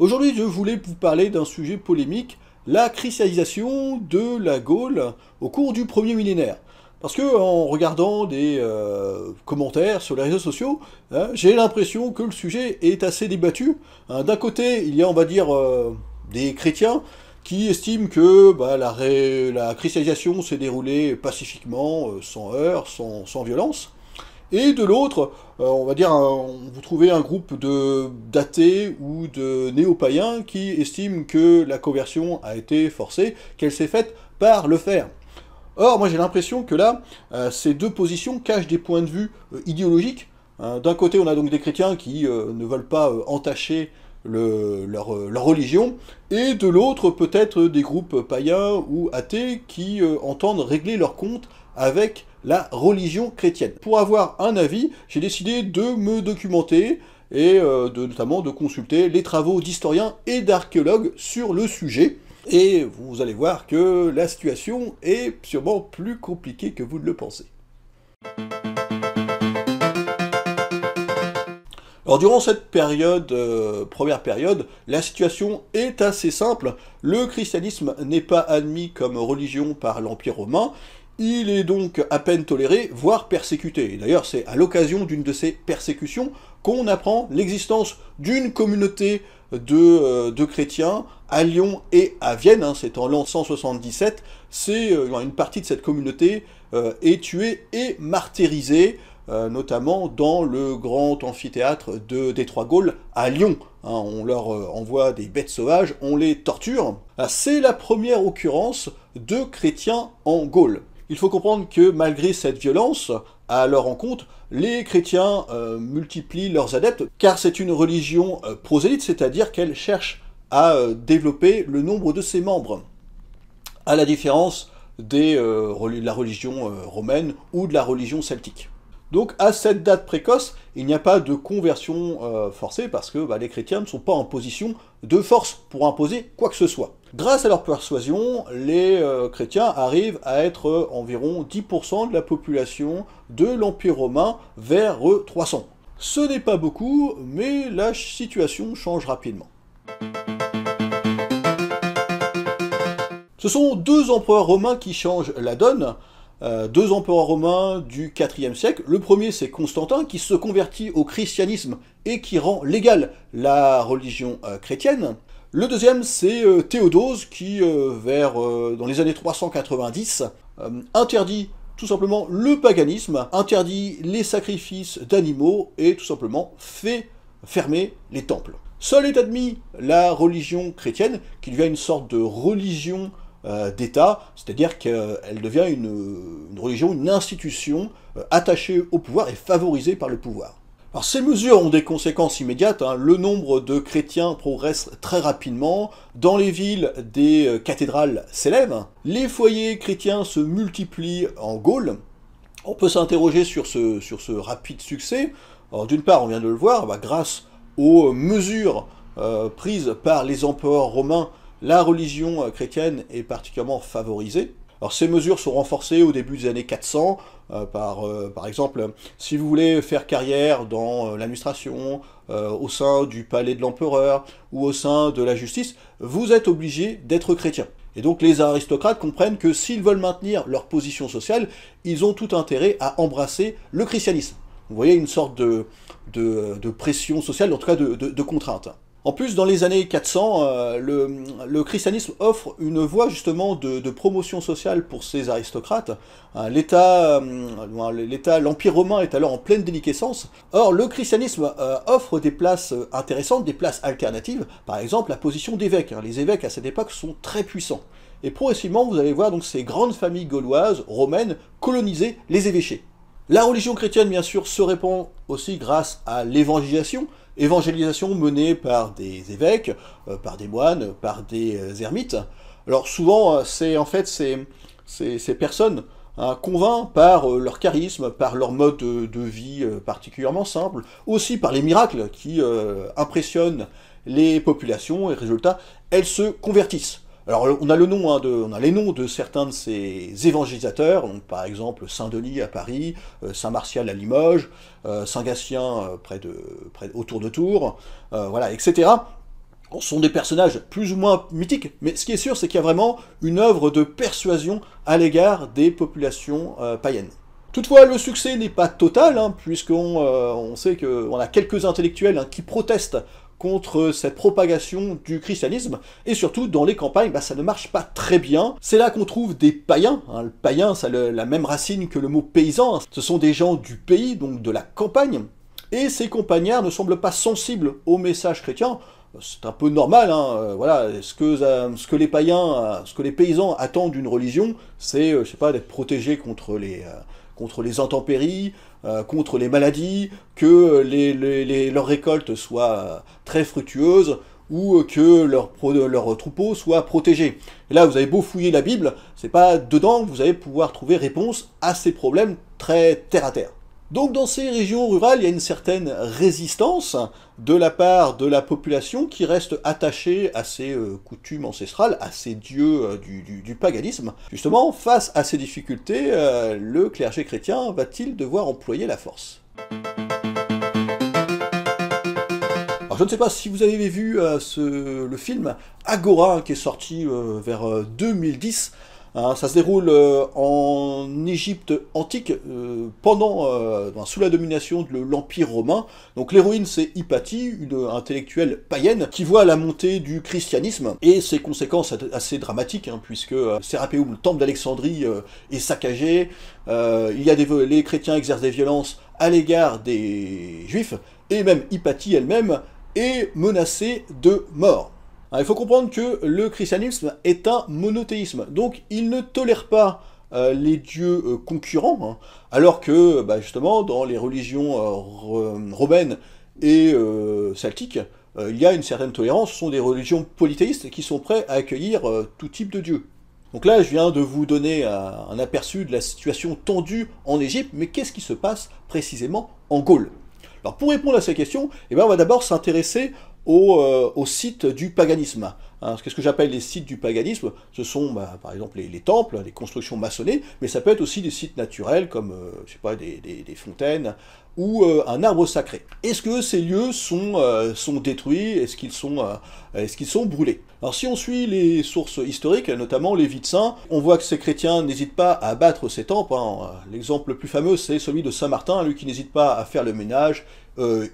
Aujourd'hui, je voulais vous parler d'un sujet polémique, la christianisation de la Gaule au cours du premier millénaire. Parce que en regardant des euh, commentaires sur les réseaux sociaux, hein, j'ai l'impression que le sujet est assez débattu. Hein, d'un côté, il y a, on va dire, euh, des chrétiens qui estiment que bah, la, s'est déroulée pacifiquement, euh, sans heurts, sans violence. Et de l'autre, euh, on va dire, vous trouvez un groupe de d'athées ou de néo-païens qui estiment que la conversion a été forcée, qu'elle s'est faite par le fer. Or, moi j'ai l'impression que là, euh, ces deux positions cachent des points de vue euh, idéologiques. Hein, d'un côté, on a donc des chrétiens qui ne veulent pas entacher leur, leur, religion, et de l'autre, peut-être des groupes païens ou athées qui entendent régler leur compte avec la religion chrétienne. Pour avoir un avis, j'ai décidé de me documenter et euh, notamment de consulter les travaux d'historiens et d'archéologues sur le sujet. Et vous allez voir que la situation est sûrement plus compliquée que vous ne le pensez. Alors durant cette période, euh, première période, la situation est assez simple. Le christianisme n'est pas admis comme religion par l'Empire romain, il est donc à peine toléré, voire persécuté. D'ailleurs, c'est à l'occasion d'une de ces persécutions qu'on apprend l'existence d'une communauté de, euh, chrétiens à Lyon et à Vienne, hein, c'est en l'an 177, c'est euh, une partie de cette communauté euh, est tuée et martyrisée, notamment dans le grand amphithéâtre de, des Trois Gaules à Lyon. Hein. on leur envoie des bêtes sauvages, on les torture. Ah, c'est la première occurrence de chrétiens en Gaule il faut comprendre que malgré cette violence à leur encontre, les chrétiens euh, multiplient leurs adeptes, car c'est une religion euh, prosélyte, c'est-à-dire qu'elle cherche à euh, développer le nombre de ses membres, à la différence de la religion romaine ou de la religion celtique. Donc à cette date précoce, il n'y a pas de conversion forcée parce que bah, les chrétiens ne sont pas en position de force pour imposer quoi que ce soit. Grâce à leur persuasion, les euh, chrétiens arrivent à être euh, environ 10% de la population de l'Empire romain vers 300. Euh, Ce n'est pas beaucoup, mais la situation change rapidement. Ce sont deux empereurs romains qui changent la donne. deux empereurs romains du IVe siècle. Le premier, c'est Constantin, qui se convertit au christianisme et qui rend légale la religion chrétienne. Le deuxième, c'est euh, Théodose qui, euh, vers euh, dans les années 390, interdit tout simplement le paganisme, interdit les sacrifices d'animaux et tout simplement fait fermer les temples. Seule est admise la religion chrétienne, qui devient une sorte de religion d'État, c'est-à-dire qu'elle devient une, religion, une institution attachée au pouvoir et favorisée par le pouvoir. Alors ces mesures ont des conséquences immédiates. Hein. Le nombre de chrétiens progresse très rapidement. Dans les villes, des euh, cathédrales s'élèvent. Les foyers chrétiens se multiplient en Gaule. On peut s'interroger sur ce, sur ce rapide succès. D'une part, on vient de le voir, bah, grâce aux mesures euh, prises par les empereurs romains, la religion euh, chrétienne est particulièrement favorisée. Alors ces mesures sont renforcées au début des années 400 euh, par, euh, par exemple, si vous voulez faire carrière dans euh, l'administration, au sein du palais de l'empereur ou au sein de la justice, vous êtes obligé d'être chrétien. Et donc les aristocrates comprennent que s'ils veulent maintenir leur position sociale, ils ont tout intérêt à embrasser le christianisme. Vous voyez une sorte de, de, de pression sociale, en tout cas de, de contrainte. En plus, dans les années 400, euh, le, christianisme offre une voie justement de, promotion sociale pour ces aristocrates. Euh, euh, L'État, l'Empire romain est alors en pleine déliquescence. Or, le christianisme offre des places intéressantes, des places alternatives. Par exemple, la position d'évêque. Les évêques à cette époque sont très puissants. Et progressivement, vous allez voir donc ces grandes familles gauloises, romaines, coloniser les évêchés. La religion chrétienne, bien sûr, se répand aussi grâce à l'évangélisation, évangélisation menée par des évêques, euh, par des moines, par des euh, ermites. Alors souvent, euh, c'est en fait ces, personnes hein, convaincues par leur charisme, par leur mode de, vie particulièrement simple, aussi par les miracles qui impressionnent les populations et résultat, elles se convertissent. Alors hein, on a les noms de certains de ces évangélisateurs, par exemple Saint-Denis à Paris, euh, Saint-Martial à Limoges, euh, Saint-Gatien euh, près de, autour de Tours, voilà, etc. Ce sont des personnages plus ou moins mythiques, mais ce qui est sûr, c'est qu'il y a vraiment une œuvre de persuasion à l'égard des populations païennes. Toutefois, le succès n'est pas total, hein, puisqu'on sait qu'on a quelques intellectuels hein, qui protestent contre cette propagation du christianisme, et surtout dans les campagnes, bah, ça ne marche pas très bien. C'est là qu'on trouve des païens, hein. le païen, ça a la même racine que le mot paysan, ce sont des gens du pays, donc de la campagne, et ces compagnards ne semblent pas sensibles au message chrétien, c'est un peu normal, hein. euh, voilà, euh, ce que, les païens, euh, ce que les paysans attendent d'une religion, c'est, sais pas, d'être protégés contre les, contre les intempéries, euh, contre les maladies, que leurs récoltes soient euh, très fructueuses ou que leurs troupeaux soient protégés. Et là, vous avez beau fouiller la Bible, c'est pas dedans que vous allez pouvoir trouver réponse à ces problèmes très terre à terre. Donc dans ces régions rurales, il y a une certaine résistance de la part de la population qui reste attachée à ses euh, coutumes ancestrales, à ses dieux euh, du, paganisme. Justement, face à ces difficultés, euh, le clergé chrétien va-t-il devoir employer la force je ne sais pas si vous avez vu le film Agora qui est sorti vers 2010. Ah, ça se déroule euh, en Égypte antique, euh, pendant, euh, ben, sous la domination de l'Empire romain. Donc l'héroïne, c'est Hypatie, une intellectuelle païenne, qui voit la montée du christianisme et ses conséquences assez dramatiques, hein, puisque Sérapéum, le temple d'Alexandrie, est saccagé, il y a des, les chrétiens exercent des violences à l'égard des juifs, et même Hypatie elle-même est menacée de mort. Ah, il faut comprendre que le christianisme est un monothéisme, donc il ne tolère pas euh, les dieux euh, concurrents, hein, alors que bah, justement dans les religions euh, romaines et celtiques, il y a une certaine tolérance, ce sont des religions polythéistes qui sont prêts à accueillir tout type de dieu. Donc là, je viens de vous donner un aperçu de la situation tendue en Égypte, mais qu'est-ce qui se passe précisément en Gaule Alors pour répondre à ces question, eh ben, on va d'abord s'intéresser euh, au, site du paganisme. Hein, Qu'est-ce que j'appelle les sites du paganisme Ce sont bah, par exemple les, temples, les constructions maçonnées, mais ça peut être aussi des sites naturels comme euh, je sais pas, des, fontaines ou euh, un arbre sacré. Est-ce que ces lieux sont, sont détruits Est-ce qu'ils sont, est-ce qu'ils sont brûlés Alors si on suit les sources historiques, notamment les vies de saints, on voit que ces chrétiens n'hésitent pas à abattre ces temples. Hein. L'exemple le plus fameux, c'est celui de Saint Martin, lui qui n'hésite pas à faire le ménage,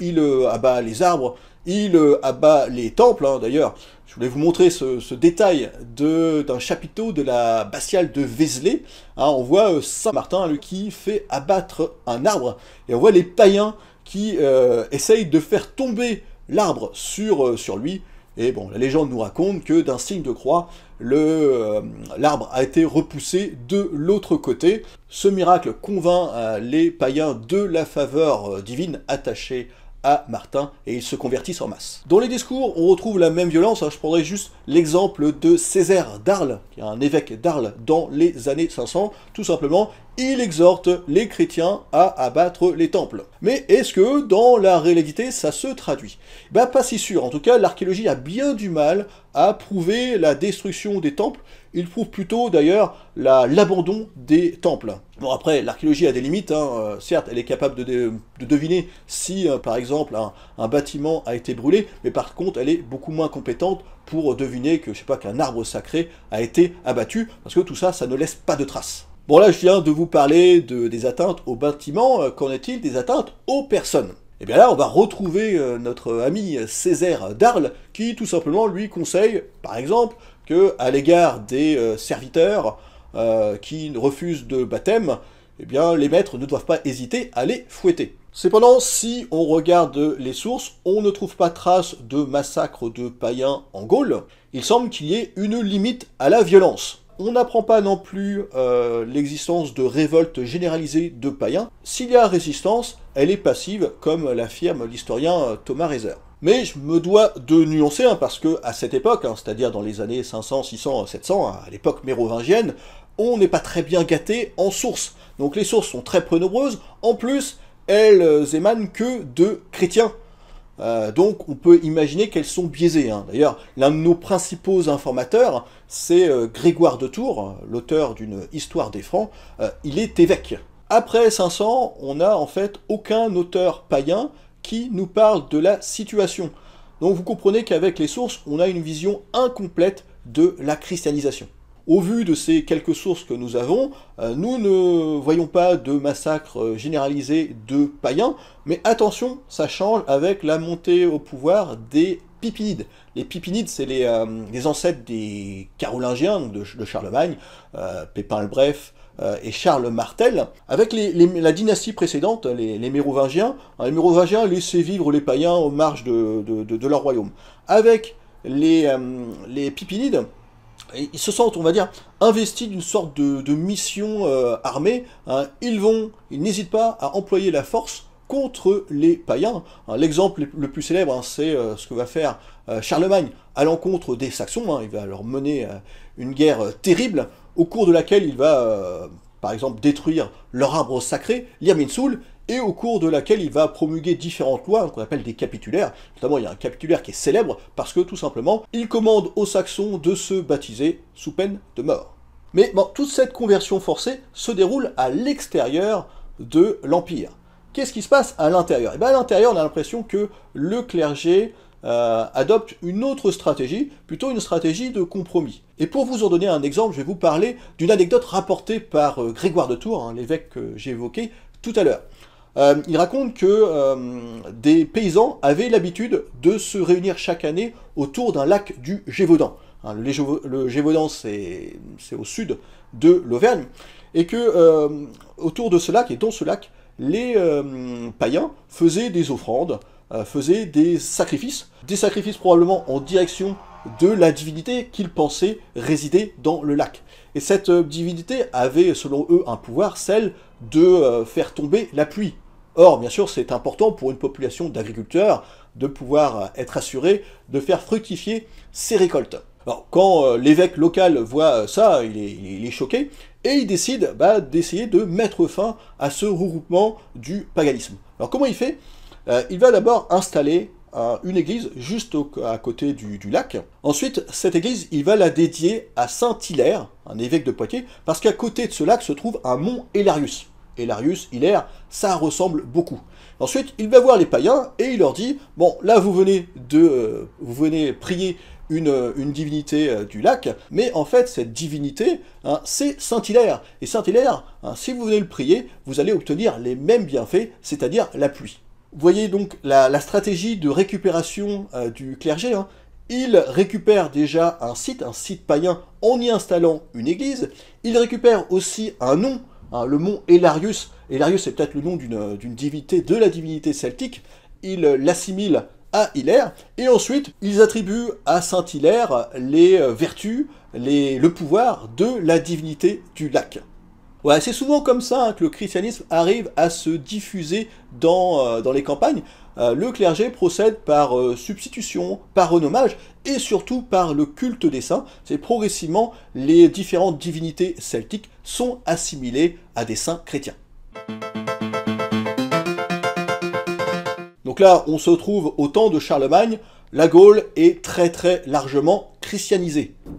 il abat les arbres, il euh, abat les temples, hein, d'ailleurs. Je voulais vous montrer ce, détail d'un chapiteau de la bastiale de Vézelay. Hein, on voit euh, Saint-Martin qui fait abattre un arbre, et on voit les païens qui euh, essayent de faire tomber l'arbre sur, lui. Et bon, la légende nous raconte que d'un signe de croix, l'arbre a été repoussé de l'autre côté. Ce miracle convainc les païens de la faveur divine attachée à Martin et ils se convertissent en masse. Dans les discours, on retrouve la même violence, hein. je prendrai juste l'exemple de Césaire d'Arles, qui est un évêque d'Arles dans les années 500, tout simplement, il exhorte les chrétiens à abattre les temples. Mais est-ce que dans la réalité ça se traduit Bah pas si sûr, en tout cas l'archéologie a bien du mal à prouver la destruction des temples, il prouve plutôt d'ailleurs l'abandon des temples. Bon après, l'archéologie a des limites, hein. euh, certes elle est capable de, deviner si euh, par exemple un, bâtiment a été brûlé, mais par contre elle est beaucoup moins compétente pour deviner que je sais pas qu'un arbre sacré a été abattu, parce que tout ça, ça ne laisse pas de traces. Bon là je viens de vous parler des atteintes aux bâtiments, euh, qu'en est-il des atteintes aux personnes et eh bien là, on va retrouver notre ami Césaire d'Arles qui tout simplement lui conseille, par exemple, que à l'égard des euh, serviteurs euh, qui refusent de baptême, eh bien, les maîtres ne doivent pas hésiter à les fouetter. Cependant, si on regarde les sources, on ne trouve pas trace de massacre de païens en Gaule. Il semble qu'il y ait une limite à la violence. On n'apprend pas non plus euh, l'existence de révoltes généralisées de païens. S'il y a résistance, elle est passive, comme l'affirme l'historien Thomas Reiser. Mais je me dois de nuancer, hein, parce que à cette époque, hein, c'est-à-dire dans les années 500, 600, 700, à l'époque mérovingienne, on n'est pas très bien gâté en sources. Donc les sources sont très peu nombreuses. En plus, elles émanent que de chrétiens. Euh, donc on peut imaginer qu'elles sont biaisées. Hein. D'ailleurs, l'un de nos principaux informateurs, c'est euh, Grégoire de Tours, l'auteur d'une histoire des Francs. Euh, il est évêque. Après 500, on n'a en fait aucun auteur païen qui nous parle de la situation. Donc vous comprenez qu'avec les sources, on a une vision incomplète de la christianisation. Au vu de ces quelques sources que nous avons, euh, nous ne voyons pas de massacre euh, généralisé de païens, mais attention, ça change avec la montée au pouvoir des Pipinides. Les Pipinides, c'est les, euh, ancêtres des Carolingiens, de, Charlemagne, Pépin le Bref, euh, et Charles Martel. Avec la dynastie précédente, les, Mérovingiens, hein, les Mérovingiens laissaient vivre les païens aux marges de, leur royaume. Avec les, euh, les Pipinides, ils se sentent, on va dire, investis d'une sorte de, mission euh, armée. Hein. Ils vont, ils n'hésitent pas à employer la force contre les païens. Hein. L'exemple le plus célèbre, c'est ce que va faire Charlemagne à l'encontre des Saxons. Il va leur mener une guerre terrible au cours de laquelle il va, euh, par exemple, détruire leur arbre sacré, l'Irminsul, et au cours de laquelle il va promulguer différentes lois hein, qu'on appelle des capitulaires. Notamment, il y a un capitulaire qui est célèbre parce que, tout simplement, il commande aux Saxons de se baptiser sous peine de mort. Mais bon, toute cette conversion forcée se déroule à l'extérieur de l'Empire. Qu'est-ce qui se passe à l'intérieur Et eh bien, à l'intérieur, on a l'impression que le clergé euh, adopte une autre stratégie, plutôt une stratégie de compromis. Et pour vous en donner un exemple, je vais vous parler d'une anecdote rapportée par euh, Grégoire de Tours, hein, l'évêque que j'ai évoqué tout à l'heure. Euh, il raconte que des paysans avaient l'habitude de se réunir chaque année autour d'un lac du Gévaudan. Hein, le, Gévaudan, c'est au sud de l'Auvergne. Et que autour de ce lac, et dans ce lac, les païens faisaient des offrandes, euh, faisait des sacrifices, des sacrifices probablement en direction de la divinité qu'ils pensaient résider dans le lac. Et cette euh, divinité avait, selon eux, un pouvoir, celle de euh, faire tomber la pluie. Or, bien sûr, c'est important pour une population d'agriculteurs de pouvoir être assuré de faire fructifier ses récoltes. Alors, quand l'évêque local voit ça, il est, choqué, et il décide bah, d'essayer de mettre fin à ce regroupement du paganisme. Alors, comment il fait euh, il va d'abord installer euh, une église juste à côté du, lac. Ensuite, cette église, il va la dédier à Saint-Hilaire, un évêque de Poitiers, parce qu'à côté de ce lac se trouve un mont Hélarius. Hélarius, Hilaire, ça ressemble beaucoup. Ensuite, il va voir les païens et il leur dit Bon, là, vous venez de. Euh, vous venez prier une, divinité du lac, mais en fait cette divinité, hein, c'est Saint-Hilaire. Et Saint-Hilaire, hein, si vous venez le prier, vous allez obtenir les mêmes bienfaits, c'est-à-dire la pluie voyez donc la, stratégie de récupération euh, du clergé. Hein. Il récupère déjà un site, un site païen, en y installant une église. Il récupère aussi un nom, hein, le mont Hélarius. Hélarius est peut-être le nom d'une euh, divinité, de la divinité celtique. Il l'assimile à Hilaire, et ensuite ils attribuent à Saint Hilaire les euh, vertus, le pouvoir de la divinité du lac c'est souvent comme ça hein, que le christianisme arrive à se diffuser dans, euh, les campagnes. Euh, le clergé procède par euh, substitution, par renommage et surtout par le culte des saints. C'est progressivement les différentes divinités celtiques sont assimilées à des saints chrétiens. Donc là, on se trouve au temps de Charlemagne, la Gaule est très très largement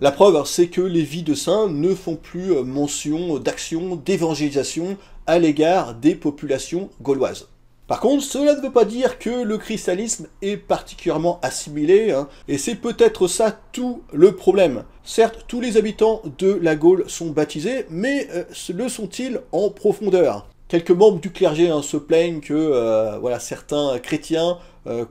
la preuve, hein, c'est que les vies de saints ne font plus euh, mention d'action d'évangélisation à l'égard des populations gauloises. Par contre, cela ne veut pas dire que le christianisme est particulièrement assimilé, hein, et c'est peut-être ça tout le problème. Certes, tous les habitants de la Gaule sont baptisés, mais euh, le sont-ils en profondeur Quelques membres du clergé hein, se plaignent que euh, voilà, certains chrétiens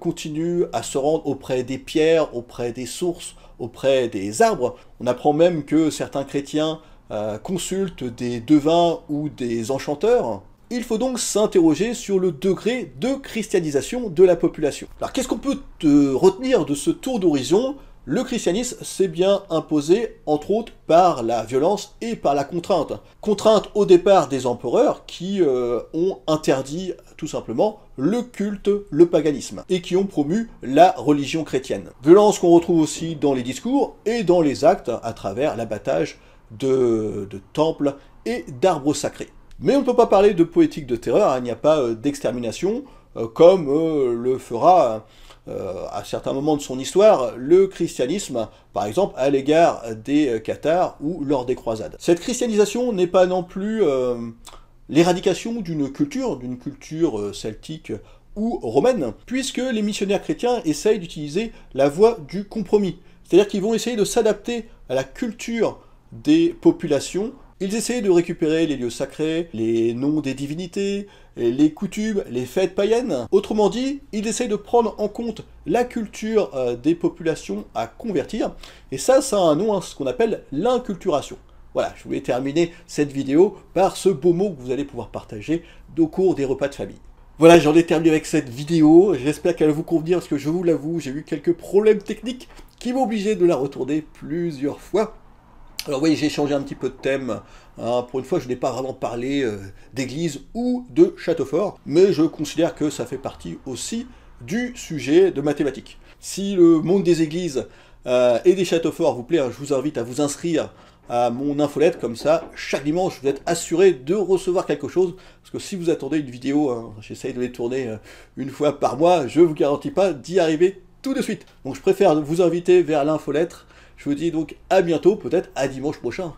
continuent à se rendre auprès des pierres, auprès des sources, auprès des arbres. On apprend même que certains chrétiens euh, consultent des devins ou des enchanteurs. Il faut donc s'interroger sur le degré de christianisation de la population. Alors qu'est-ce qu'on peut retenir de ce tour d'horizon le christianisme s'est bien imposé, entre autres, par la violence et par la contrainte. Contrainte au départ des empereurs qui euh, ont interdit tout simplement le culte, le paganisme, et qui ont promu la religion chrétienne. Violence qu'on retrouve aussi dans les discours et dans les actes à travers l'abattage de, temples et d'arbres sacrés. Mais on ne peut pas parler de poétique de terreur, hein. il n'y a pas euh, d'extermination euh, comme le fera euh, à certains moments de son histoire, le christianisme, par exemple à l'égard des euh, cathares ou lors des croisades. Cette christianisation n'est pas non plus euh, l'éradication d'une culture, d'une culture celtique ou romaine, puisque les missionnaires chrétiens essayent d'utiliser la voie du compromis. C'est-à-dire qu'ils vont essayer de s'adapter à la culture des populations. Ils essayent de récupérer les lieux sacrés, les noms des divinités, les coutumes, les fêtes païennes. Autrement dit, il essaye de prendre en compte la culture euh, des populations à convertir. Et ça, ça a un nom, hein, ce qu'on appelle l'inculturation. Voilà, je voulais terminer cette vidéo par ce beau mot que vous allez pouvoir partager au cours des repas de famille. Voilà, j'en ai terminé avec cette vidéo. J'espère qu'elle vous convenir parce que je vous l'avoue, j'ai eu quelques problèmes techniques qui m'ont obligé de la retourner plusieurs fois. Alors oui, j'ai changé un petit peu de thème ah, pour une fois, je n'ai pas vraiment parlé euh, d'église ou de château fort, mais je considère que ça fait partie aussi du sujet de mathématiques. Si le monde des églises euh, et des châteaux forts vous plaît, hein, je vous invite à vous inscrire à mon infolettre. comme ça, chaque dimanche, vous êtes assuré de recevoir quelque chose, parce que si vous attendez une vidéo, hein, j'essaye de les tourner euh, une fois par mois, je ne vous garantis pas d'y arriver tout de suite. Donc je préfère vous inviter vers l'infolettre, je vous dis donc à bientôt, peut-être à dimanche prochain.